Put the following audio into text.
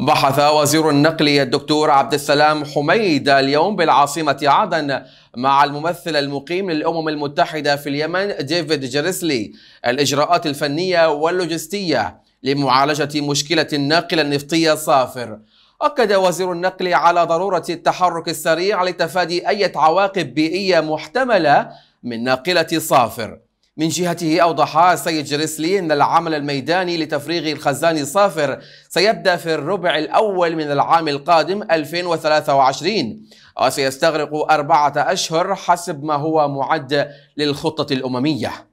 بحث وزير النقل الدكتور عبد السلام حميد اليوم بالعاصمة عدن مع الممثل المقيم للأمم المتحدة في اليمن ديفيد جريسلي الإجراءات الفنية واللوجستية لمعالجة مشكلة الناقل النفطي الصافر أكد وزير النقل على ضرورة التحرك السريع لتفادي أي عواقب بيئية محتملة من ناقلة صافر من جهته أوضح السيد جريسلي أن العمل الميداني لتفريغ الخزان الصافر سيبدأ في الربع الأول من العام القادم 2023 وسيستغرق أربعة أشهر حسب ما هو معد للخطة الأممية